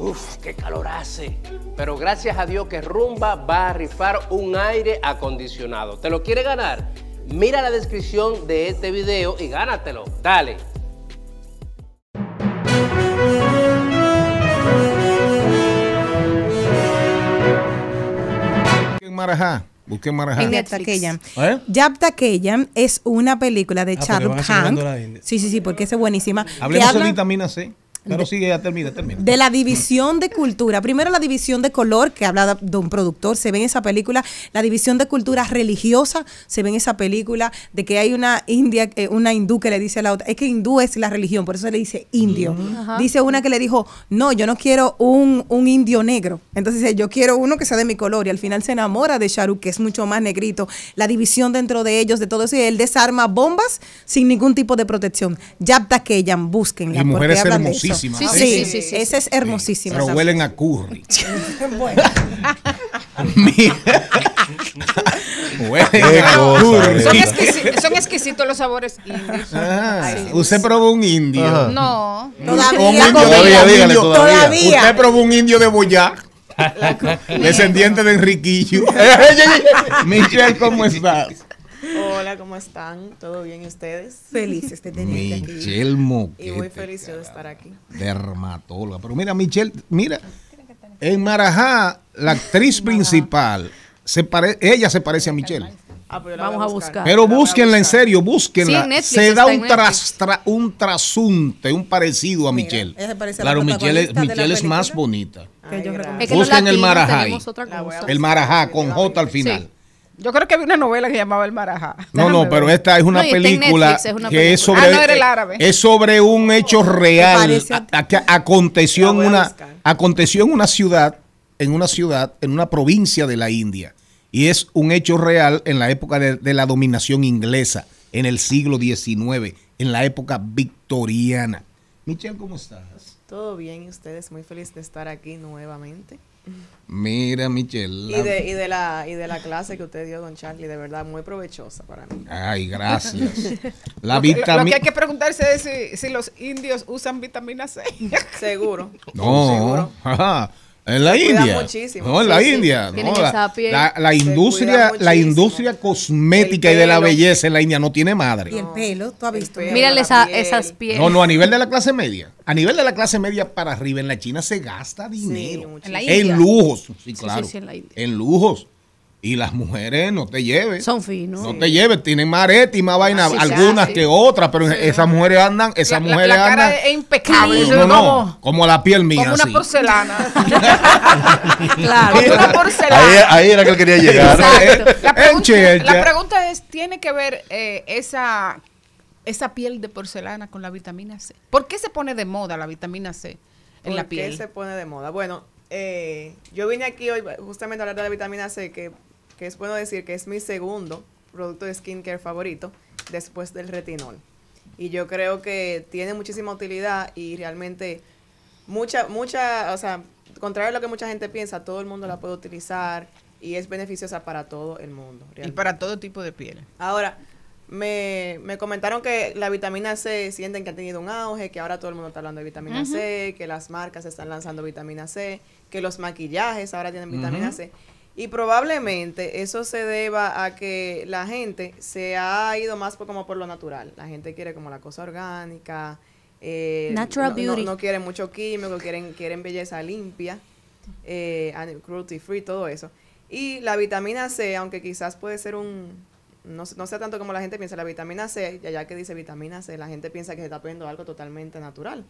Uf, qué calor hace. Pero gracias a Dios que Rumba va a rifar un aire acondicionado. ¿Te lo quiere ganar? Mira la descripción de este video y gánatelo. Dale. En Marajá. Busquen Marajá. En Yaptakeyan. ¿Eh? es una película de ah, Charles Sí, sí, sí, porque es buenísima. Hablemos de vitamina C. Pero sigue ya termina, termina. De la división de cultura. Primero la división de color, que habla de un productor, se ve en esa película. La división de cultura religiosa, se ve en esa película, de que hay una india, eh, una hindú que le dice a la otra, es que hindú es la religión, por eso le dice indio. Mm. Dice una que le dijo, no, yo no quiero un, indio negro. Entonces dice, yo quiero uno que sea de mi color. Y al final se enamora de Sharu, que es mucho más negrito. La división dentro de ellos, de todo eso, y él desarma bombas sin ningún tipo de protección. Yapta Keyan, búsquenla. porque hablan de Sí, sí, sí, sí, Esa es hermosísima. Pero huelen a curry. bueno. huelen a Son, exquisitos, los sabores indios. Ah, ¿Usted probó un indio? No. Todavía, un todavía, todavía. ¿Usted probó un indio de Boyá? Descendiente de Enriquillo. Michelle, ¿cómo estás? Hola, ¿cómo están? ¿Todo bien ustedes? Felices de tenerte aquí. Michelle Moquete. Y muy feliz de estar aquí. Dermatóloga. Pero mira, Michelle, mira, en Marajá, la actriz principal, se ella se parece a Michelle. Ah, pues Vamos a buscar. Pero búsquenla en serio, búsquenla. se da un, tras, un trasunte, un parecido a Michelle. claro, Michelle, es, es más bonita. Busquen el Marajá. El Marajá con J al final. Yo creo que había una novela que llamaba El Marajá. No, no, pero esta es una película que es ah, sobre eh, es sobre un hecho oh, real que aconteció en una aconteció en una ciudad, en una ciudad, en una provincia de la India y es un hecho real en la época de, la dominación inglesa en el siglo XIX, en la época victoriana. Michelle, ¿cómo estás? Todo bien, ustedes muy feliz de estar aquí nuevamente. Mira, Michelle. Y de, la, y de la clase que usted dio, don Charlie, de verdad, muy provechosa para mí. Ay, gracias. La vitamina... Lo que hay que preguntarse si, si los indios usan vitamina C. Seguro. No. Seguro. En la India. No, en la India. No, la, la, industria, la industria cosmética y de la belleza en la India no tiene madre. Y el pelo, tú has visto. Mírale esas pieles. No, no, a nivel de la clase media. A nivel de la clase media para arriba en la China se gasta dinero. en, lujos. Sí, claro. en, en lujos. Y las mujeres no te lleven. Son finos. No te lleven. tienen marete y más vaina, algunas que otras, pero esas mujeres andan, esas la, mujeres la cara Es impecable. como, la piel mía. Como una porcelana. claro. una porcelana. Ahí, era que él quería llegar. La pregunta, es: ¿tiene que ver eh, esa, esa piel de porcelana con la vitamina C? ¿Por qué se pone de moda la vitamina C en la piel? ¿Por qué se pone de moda? Bueno. Eh, yo vine aquí hoy justamente a hablar de la vitamina C, que que es bueno decir que es mi segundo producto de skincare favorito después del retinol. Y yo creo que tiene muchísima utilidad y realmente mucha, mucha, o sea, contrario a lo que mucha gente piensa, todo el mundo la puede utilizar y es beneficiosa para todo el mundo. Y para todo tipo de piel. Ahora, me, comentaron que la vitamina C sienten que ha tenido un auge, que ahora todo el mundo está hablando de vitamina C, que las marcas están lanzando vitamina C, que los maquillajes ahora tienen vitamina C. Y probablemente eso se deba a que la gente se ha ido más por, como por lo natural. La gente quiere como la cosa orgánica. Eh, natural no, beauty. No, quieren mucho químico, quieren, quieren belleza limpia, eh, cruelty free, todo eso. Y la vitamina C, aunque quizás puede ser un... No, no sea tanto como la gente piensa, la vitamina C, ya, ya que dice vitamina C, la gente piensa que se está poniendo algo totalmente natural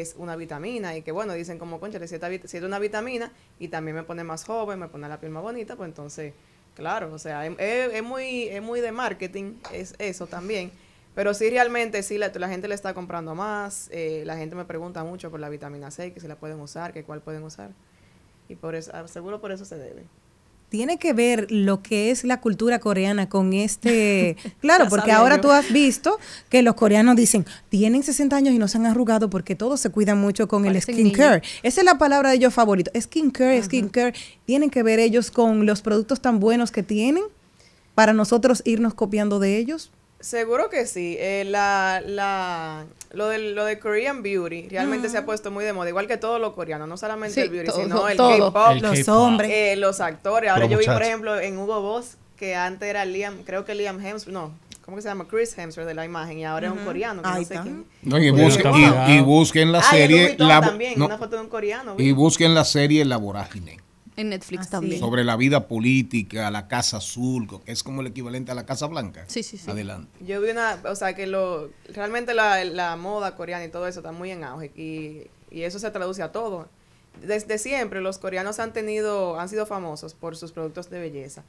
es una vitamina y que bueno, dicen como, concha, si, si es una vitamina y también me pone más joven, me pone la piel más bonita, pues entonces, claro, o sea, em, es, muy, es muy de marketing, es eso también. Pero sí, realmente, sí, la, gente le está comprando más. Eh, la gente me pregunta mucho por la vitamina C, que si la pueden usar, que cuál pueden usar. Y por eso, ah, seguro por eso se debe tiene que ver lo que es la cultura coreana con este... Claro, porque ahora tú has visto que los coreanos dicen, tienen 60 años y no se han arrugado porque todos se cuidan mucho con el el skincare. Esa es la palabra de ellos favorito. care, skin care. Tienen que ver ellos con los productos tan buenos que tienen para nosotros irnos copiando de ellos. Seguro que sí. Eh, la, la, lo, de, lo de Korean Beauty realmente se ha mm. puesto muy de moda, igual que todo lo coreano, no solamente el beauty, sino el K-pop, los hombres, eh, los actores. Ahora yo vi, por ejemplo, en Hugo Boss, que antes era Liam, creo que Liam Hemsworth, no, ¿cómo se llama? Chris Hemsworth de la imagen y ahora es un coreano. y, busquen la ah, serie. Y busquen la serie La Vorágine. En Netflix también. Sobre la vida política, la Casa Azul, que es como el equivalente a la Casa Blanca. Sí, sí, sí. Adelante. Yo vi una, o sea, que lo realmente la, moda coreana y todo eso está muy en auge y, y eso se traduce a todo. Desde siempre los coreanos han tenido, han sido famosos por sus productos de belleza.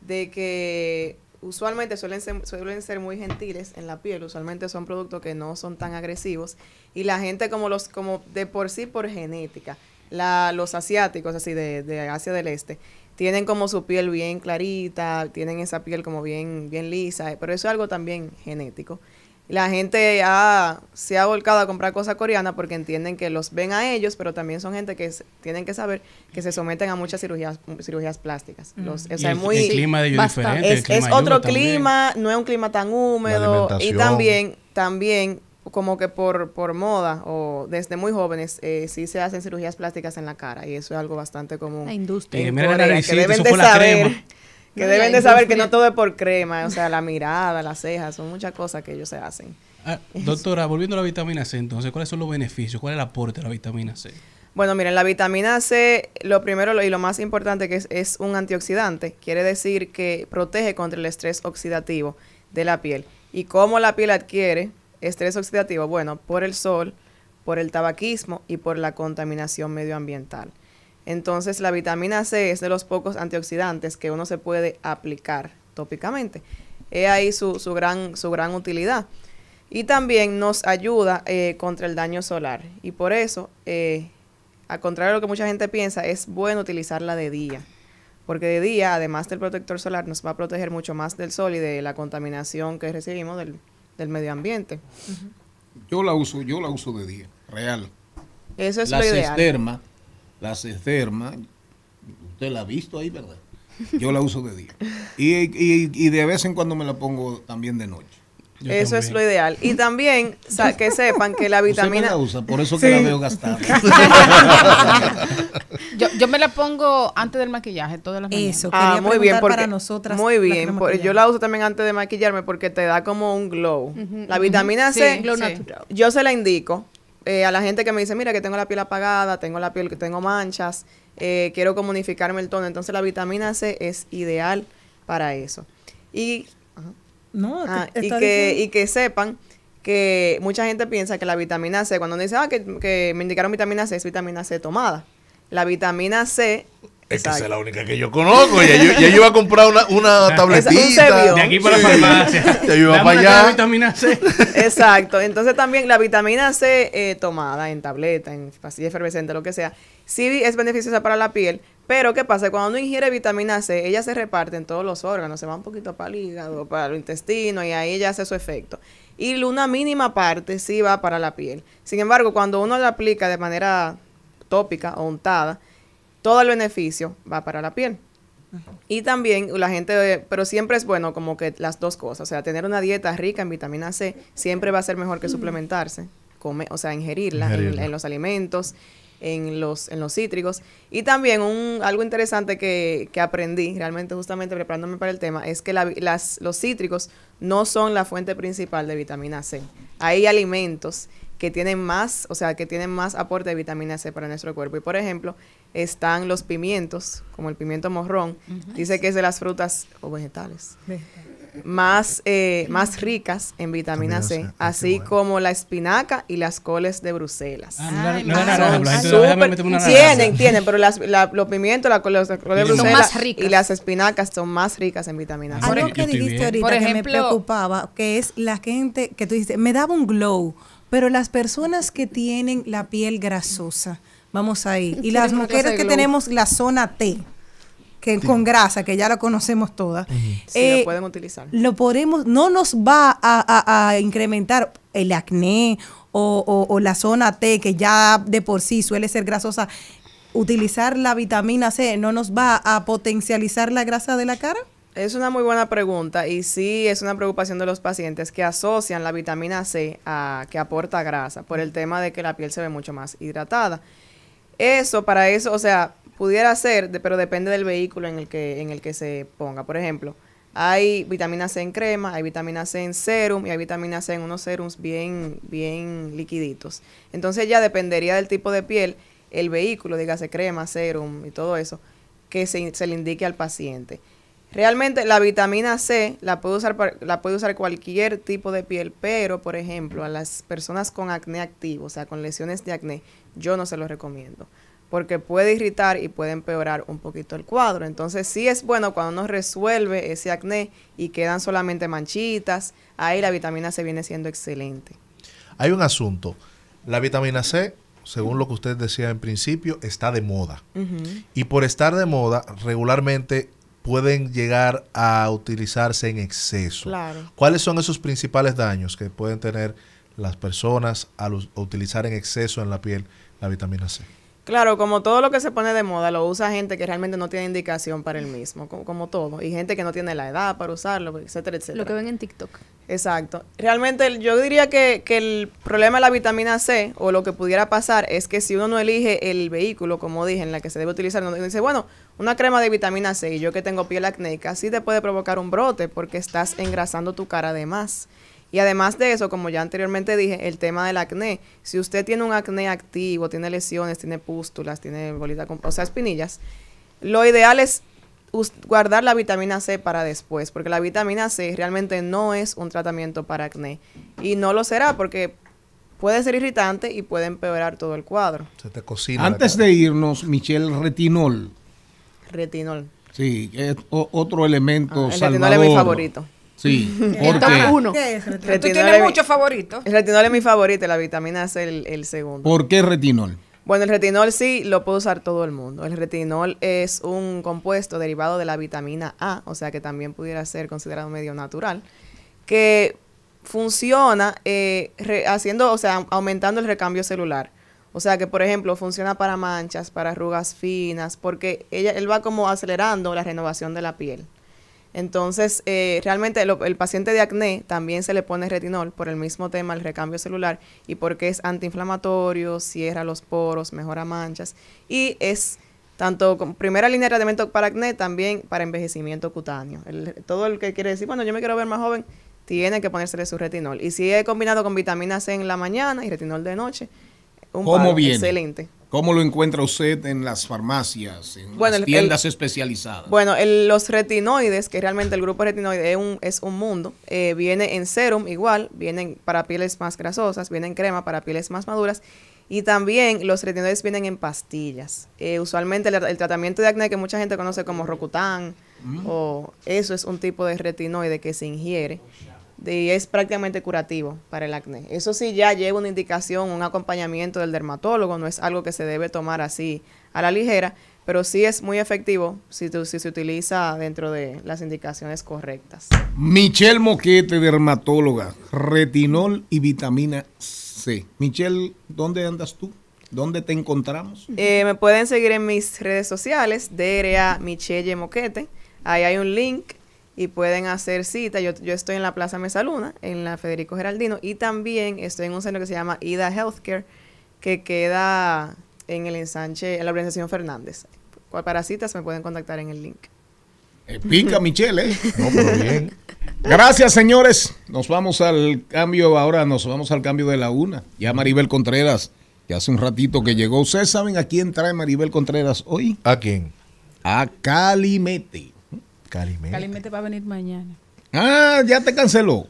De que usualmente suelen ser, suelen ser muy gentiles en la piel, usualmente son productos que no son tan agresivos y la gente como los como de por sí por genética la, los asiáticos, así de, de, Asia del Este, tienen como su piel bien clarita, tienen esa piel como bien, bien lisa, eh, pero eso es algo también genético. La gente se ha volcado a comprar cosas coreanas porque entienden que los ven a ellos, pero también son gente que tienen que saber que se someten a muchas cirugías cirugías plásticas. Mm. Los, clima de ellos Es, otro clima, no es un clima tan húmedo. Y también, también como que por, por moda o desde muy jóvenes eh, sí se hacen cirugías plásticas en la cara y eso es algo bastante común. La industria. que deben de saber, que deben de saber que no todo es por crema, o sea, la mirada, las cejas, son muchas cosas que ellos se hacen. Ah, doctora, volviendo a la vitamina C, entonces, ¿cuáles son los beneficios? ¿Cuál es el aporte de la vitamina C? Bueno, miren, la vitamina C, lo primero y lo más importante que es, es un antioxidante, quiere decir que protege contra el estrés oxidativo de la piel. ¿Y cómo la piel adquiere estrés oxidativo? Bueno, por el sol, por el tabaquismo y por la contaminación medioambiental. Entonces, la vitamina C es de los pocos antioxidantes que uno se puede aplicar tópicamente. Es ahí su, gran, su gran utilidad. Y también nos ayuda eh, contra el daño solar. Y por eso, eh, al contrario de lo que mucha gente piensa, es bueno utilizarla de día. Porque de día, además del protector solar, nos va a proteger mucho más del sol y de la contaminación que recibimos del, del medio ambiente. Yo la uso, yo la uso de día, real. Eso es la lo la cesterma, usted la ha visto ahí, ¿verdad? Yo la uso de día. y, y de vez en cuando me la pongo también de noche eso es lo ideal. Y también que sepan que la vitamina. Usted la usa, por eso que la veo gastada. yo, me la pongo antes del maquillaje todas las mañanas. Eso, ah, muy bien, para nosotras. Muy bien, yo la uso también antes de maquillarme porque te da como un glow. la vitamina C, glow natural. yo se la indico eh, a la gente que me dice, mira que tengo la piel apagada, tengo la piel que tengo manchas, eh, quiero comunicarme el tono. Entonces la vitamina C es ideal para eso. Y Ah, y, que, sepan que mucha gente piensa que la vitamina C, cuando dice, ah, que, me indicaron vitamina C, es vitamina C tomada. La vitamina C esa es la única que yo conozco. y yo, iba a comprar una, una tabletita. de aquí para la farmacia. Exacto. Entonces también la vitamina C eh, tomada en tableta, en pastilla efervescente, lo que sea, sí es beneficiosa para la piel, pero, ¿qué pasa? Cuando uno ingiere vitamina C, ella se reparte en todos los órganos, se va un poquito para el hígado, para el intestino, y ahí ella hace su efecto. Y una mínima parte sí va para la piel. Sin embargo, cuando uno la aplica de manera tópica o untada, todo el beneficio va para la piel. Y también la gente, pero siempre es bueno como que las dos cosas, o sea, tener una dieta rica en vitamina C siempre va a ser mejor que suplementarse come, o sea, ingerirla, En, los alimentos, en los, en los cítricos. Y también un, algo interesante que, que aprendí realmente justamente preparándome para el tema es que las, los cítricos no son la fuente principal de vitamina C. Hay alimentos que tienen más, o sea, que tienen más aporte de vitamina C para nuestro cuerpo. Y por ejemplo, están los pimientos, como el pimiento morrón, dice que es de las frutas o vegetales. vegetales más, eh, más ricas en vitamina C, ah, así como la espinaca y las coles de Bruselas. tienen, tienen, pero los pimientos, Las coles de Bruselas y las espinacas son más ricas en vitamina C. Algo que dijiste ahorita que me preocupaba, que es la gente que tú dices, me daba un glow, pero las personas que tienen la piel grasosa, vamos ahí, y las mujeres que tenemos la zona T, que con grasa, que ya la conocemos todas. lo eh, pueden utilizar. no nos va a, incrementar el acné o, o, la zona T, que ya de por sí suele ser grasosa. ¿Utilizar la vitamina C no nos va a potencializar la grasa de la cara? Es una muy buena pregunta y sí es una preocupación de los pacientes que asocian la vitamina C a que aporta grasa por el tema de que la piel se ve mucho más hidratada. Eso para eso, o sea, pudiera ser, pero depende del vehículo en el que en el que se ponga. Por ejemplo, hay vitamina C en crema, hay vitamina C en serum y hay vitamina C en unos serums bien bien liquiditos. Entonces ya dependería del tipo de piel, el vehículo, dígase crema, serum y todo eso que se le indique al paciente. Realmente la vitamina C la puede usar la puede usar cualquier tipo de piel, pero por ejemplo, a las personas con acné activo, o sea, con lesiones de acné, yo no se lo recomiendo, porque puede irritar y puede empeorar un poquito el cuadro. Entonces, sí es bueno cuando uno resuelve ese acné y quedan solamente manchitas, ahí la vitamina C viene siendo excelente. Hay un asunto, la vitamina C según lo que usted decía en principio, está de moda. Y por estar de moda, regularmente pueden llegar a utilizarse en exceso. ¿Cuáles son esos principales daños que pueden tener las personas al utilizar en exceso en la piel la vitamina C? Claro, como todo lo que se pone de moda, lo usa gente que realmente no tiene indicación para el mismo, como, todo. Y gente que no tiene la edad para usarlo, etcétera, etcétera. Lo que ven en TikTok. Exacto. Realmente yo diría que, que el problema de la vitamina C o lo que pudiera pasar es que si uno no elige el vehículo, como dije, en la que se debe utilizar, uno dice, bueno, una crema de vitamina C y yo que tengo piel acnéica, sí te puede provocar un brote porque estás engrasando tu cara de más. Y además de eso, como ya anteriormente dije, el tema del acné. Si usted tiene un acné activo, tiene lesiones, tiene pústulas, tiene bolitas, o sea, espinillas, lo ideal es guardar la vitamina C para después, porque la vitamina C realmente no es un tratamiento para acné. Y no lo será porque puede ser irritante y puede empeorar todo el cuadro. Se te cocina. Antes de irnos, Michelle, retinol. Retinol. Sí, es otro elemento ah, el Retinol es mi favorito. Sí, porque Retinol Tú tienes muchos El retinol es mi favorito, la vitamina es el, segundo. ¿Por qué retinol? Bueno, el retinol sí lo puede usar todo el mundo. El retinol es un compuesto derivado de la vitamina A, o sea que también pudiera ser considerado medio natural, que funciona eh, haciendo, o sea, aumentando el recambio celular. O sea que, por ejemplo, funciona para manchas, para arrugas finas, porque ella, él va como acelerando la renovación de la piel. Entonces, eh, realmente el paciente de acné también se le pone retinol por el mismo tema, el recambio celular, y porque es antiinflamatorio, cierra los poros, mejora manchas, y es tanto primera línea de tratamiento para acné, también para envejecimiento cutáneo. todo el que quiere decir, bueno, yo me quiero ver más joven, tiene que ponérsele su retinol. Y si he combinado con vitamina C en la mañana y retinol de noche, un ¿Cómo excelente. ¿Cómo lo encuentra usted en las farmacias, en las tiendas especializadas? Bueno, los retinoides, que realmente el grupo retinoide es un, es un mundo, eh, viene en serum igual, vienen para pieles más grasosas, vienen crema para pieles más maduras y también los retinoides vienen en pastillas. Eh, usualmente el, tratamiento de acné que mucha gente conoce como rocután, mm. o eso es un tipo de retinoide que se ingiere y es prácticamente curativo para el acné. Eso sí ya lleva una indicación, un acompañamiento del dermatólogo, no es algo que se debe tomar así a la ligera, pero sí es muy efectivo si, se utiliza dentro de las indicaciones correctas. Michelle Moquete, dermatóloga, retinol y vitamina C. Michelle, ¿dónde andas tú? ¿Dónde te encontramos? Eh, me pueden seguir en mis redes sociales, DRA Michelle Moquete. Ahí hay un link y pueden hacer cita. Yo, yo estoy en la Plaza Mesa Luna, en la Federico Geraldino, y también estoy en un centro que se llama IDA Healthcare, que queda en el ensanche, en la organización Fernández. Para citas me pueden contactar en el link. Eh, pinca Michelle, ¿eh? No, bien. Gracias, señores. Nos vamos al cambio, ahora nos vamos al cambio de la una. Ya Maribel Contreras, que hace un ratito que llegó. ¿Ustedes saben a quién trae Maribel Contreras hoy? ¿A quién? A Calimete. Calimete. va a venir mañana. Ah, ya te canceló.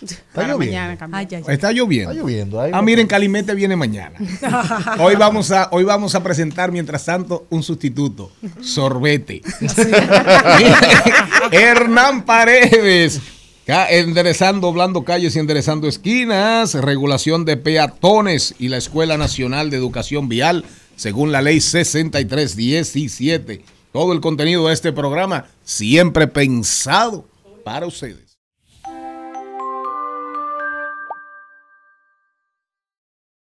Está lloviendo. Está lloviendo. Está lloviendo. ah, miren, Calimete viene mañana. hoy, vamos a, hoy vamos a presentar, mientras tanto, un sustituto. Sorbete. Hernán Paredes. Enderezando, doblando calles y enderezando esquinas, regulación de peatones y la Escuela Nacional de Educación Vial, según la ley 6317 todo el contenido de este programa siempre pensado para ustedes.